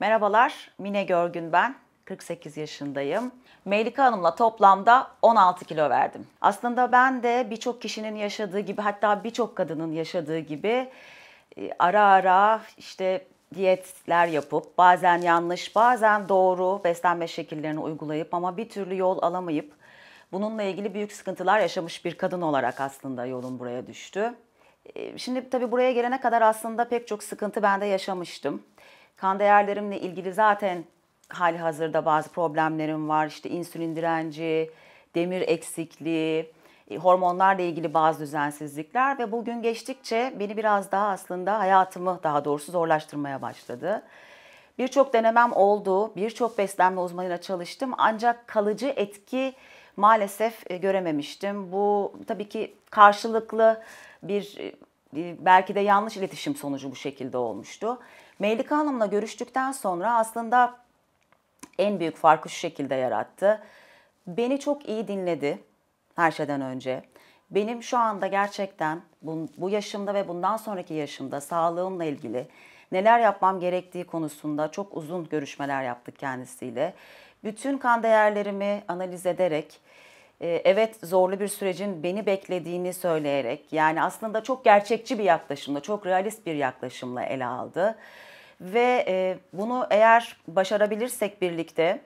Merhabalar, Mine Görgün ben. 48 yaşındayım. Melika Hanım'la toplamda 16 kilo verdim. Aslında ben de birçok kişinin yaşadığı gibi hatta birçok kadının yaşadığı gibi e, ara ara işte diyetler yapıp bazen yanlış bazen doğru beslenme şekillerini uygulayıp ama bir türlü yol alamayıp bununla ilgili büyük sıkıntılar yaşamış bir kadın olarak aslında yolum buraya düştü. E, şimdi tabii buraya gelene kadar aslında pek çok sıkıntı ben de yaşamıştım. Kan değerlerimle ilgili zaten hali hazırda bazı problemlerim var. İşte insülin direnci, demir eksikliği, e, hormonlarla ilgili bazı düzensizlikler ve bugün geçtikçe beni biraz daha aslında hayatımı daha doğrusu zorlaştırmaya başladı. Birçok denemem oldu, birçok beslenme uzmanıyla çalıştım ancak kalıcı etki maalesef e, görememiştim. Bu tabii ki karşılıklı bir e, belki de yanlış iletişim sonucu bu şekilde olmuştu. Melika Hanım'la görüştükten sonra aslında en büyük farkı şu şekilde yarattı. Beni çok iyi dinledi her şeyden önce. Benim şu anda gerçekten bu, bu yaşımda ve bundan sonraki yaşımda sağlığımla ilgili neler yapmam gerektiği konusunda çok uzun görüşmeler yaptık kendisiyle. Bütün kan değerlerimi analiz ederek ee, evet zorlu bir sürecin beni beklediğini söyleyerek yani aslında çok gerçekçi bir yaklaşımla, çok realist bir yaklaşımla ele aldı. Ve e, bunu eğer başarabilirsek birlikte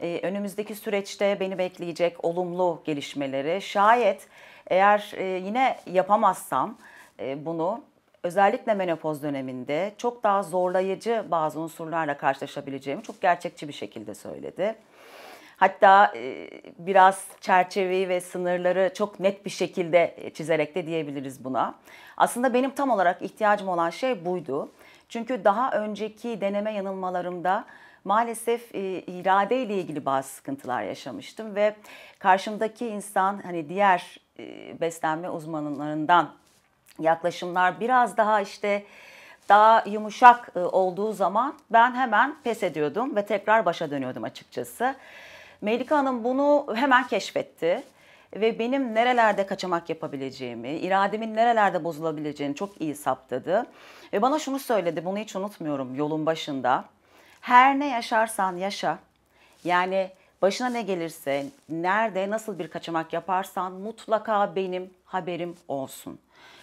e, önümüzdeki süreçte beni bekleyecek olumlu gelişmeleri şayet eğer e, yine yapamazsam bunu özellikle menopoz döneminde çok daha zorlayıcı bazı unsurlarla karşılaşabileceğimi çok gerçekçi bir şekilde söyledi. Hatta e, biraz çerçeveyi ve sınırları çok net bir şekilde e, çizerek de diyebiliriz buna. Aslında benim tam olarak ihtiyacım olan şey buydu. Çünkü daha önceki deneme yanılmalarımda maalesef e, irade ile ilgili bazı sıkıntılar yaşamıştım ve karşımdaki insan hani diğer e, beslenme uzmanlarından yaklaşımlar biraz daha işte daha yumuşak olduğu zaman ben hemen pes ediyordum ve tekrar başa dönüyordum açıkçası. Melika Hanım bunu hemen keşfetti ve benim nerelerde kaçamak yapabileceğimi, irademin nerelerde bozulabileceğini çok iyi saptadı. Ve bana şunu söyledi, bunu hiç unutmuyorum yolun başında. Her ne yaşarsan yaşa. Yani başına ne gelirse, nerede nasıl bir kaçamak yaparsan mutlaka benim haberim olsun.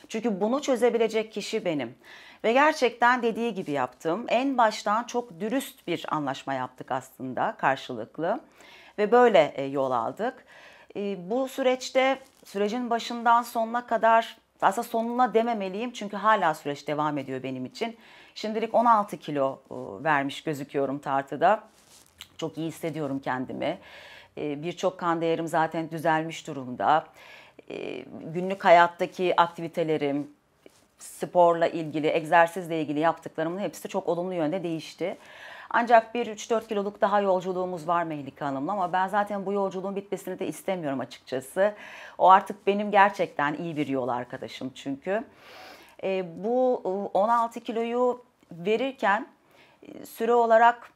Çünkü bunu çözebilecek kişi benim. Ve gerçekten dediği gibi yaptım. En baştan çok dürüst bir anlaşma yaptık aslında karşılıklı ve böyle e, yol aldık. E, bu süreçte sürecin başından sonuna kadar aslında sonuna dememeliyim çünkü hala süreç devam ediyor benim için. Şimdilik 16 kilo e, vermiş gözüküyorum tartıda. Çok iyi hissediyorum kendimi. E, Birçok kan değerim zaten düzelmiş durumda. günlük hayattaki aktivitelerim, sporla ilgili, egzersizle ilgili yaptıklarımın hepsi çok olumlu yönde değişti. Ancak bir 3-4 kiloluk daha yolculuğumuz var Melike Hanım'la ama ben zaten bu yolculuğun bitmesini de istemiyorum açıkçası. O artık benim gerçekten iyi bir yol arkadaşım çünkü. E, bu 16 e, kiloyu verirken e, süre olarak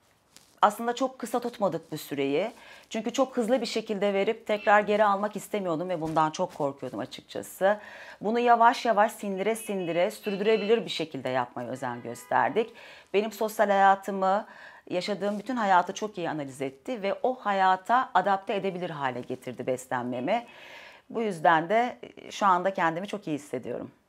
aslında çok kısa tutmadık bu süreyi. Çünkü çok hızlı bir şekilde verip tekrar geri almak istemiyordum ve bundan çok korkuyordum açıkçası. Bunu yavaş yavaş sindire sindire sürdürebilir bir şekilde yapmaya özen gösterdik. Benim sosyal hayatımı yaşadığım bütün hayatı çok iyi analiz etti ve o hayata adapte edebilir hale getirdi beslenmemi. Bu yüzden de şu anda kendimi çok iyi hissediyorum.